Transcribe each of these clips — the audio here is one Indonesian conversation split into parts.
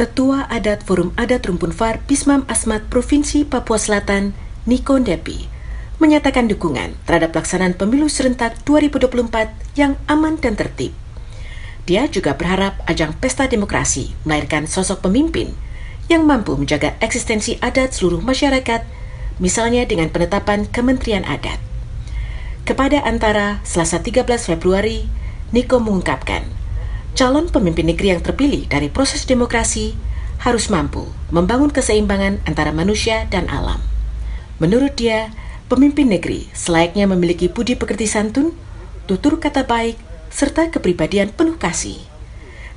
Tetua Adat Forum Adat Rumpun Far Bismam Asmat Provinsi Papua Selatan, Niko Depi menyatakan dukungan terhadap pelaksanaan pemilu serentak 2024 yang aman dan tertib. Dia juga berharap ajang pesta demokrasi melahirkan sosok pemimpin yang mampu menjaga eksistensi adat seluruh masyarakat, misalnya dengan penetapan Kementerian Adat. Kepada antara Selasa 13 Februari Niko mengungkapkan, calon pemimpin negeri yang terpilih dari proses demokrasi harus mampu membangun keseimbangan antara manusia dan alam. Menurut dia, pemimpin negeri selayaknya memiliki budi pekerti santun, tutur kata baik, serta kepribadian penuh kasih.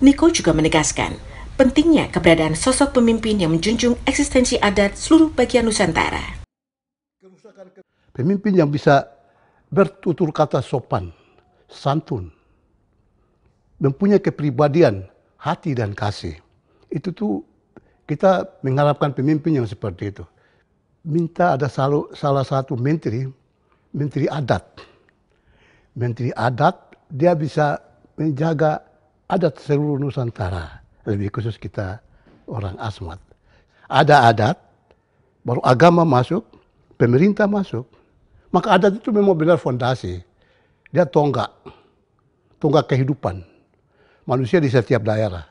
Niko juga menegaskan, pentingnya keberadaan sosok pemimpin yang menjunjung eksistensi adat seluruh bagian Nusantara. Pemimpin yang bisa bertutur kata sopan, santun, mempunyai kepribadian, hati dan kasih. Itu tuh kita mengharapkan pemimpin yang seperti itu. Minta ada salu, salah satu menteri, menteri adat. Menteri adat dia bisa menjaga adat seluruh Nusantara, lebih khusus kita orang Asmat. Ada adat, baru agama masuk, pemerintah masuk. Maka adat itu memang benar fondasi. Dia tonggak, tonggak kehidupan manusia di setiap daerah.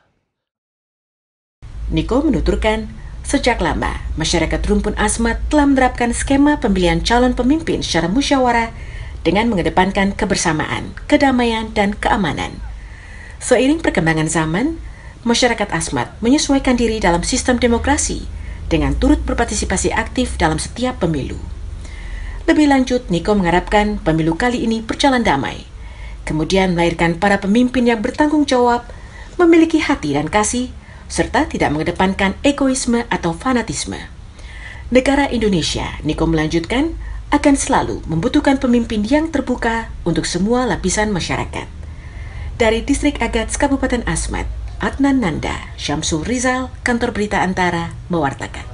Niko menuturkan, sejak lama masyarakat rumpun Asmat telah menerapkan skema pemilihan calon pemimpin secara musyawarah dengan mengedepankan kebersamaan, kedamaian, dan keamanan. Seiring perkembangan zaman, masyarakat Asmat menyesuaikan diri dalam sistem demokrasi dengan turut berpartisipasi aktif dalam setiap pemilu. Lebih lanjut, Niko mengharapkan pemilu kali ini berjalan damai, kemudian melahirkan para pemimpin yang bertanggung jawab, memiliki hati dan kasih, serta tidak mengedepankan egoisme atau fanatisme. Negara Indonesia, Niko melanjutkan, akan selalu membutuhkan pemimpin yang terbuka untuk semua lapisan masyarakat. Dari Distrik Agats Kabupaten Asmat, Adnan Nanda, Syamsul Rizal, Kantor Berita Antara, mewartakan.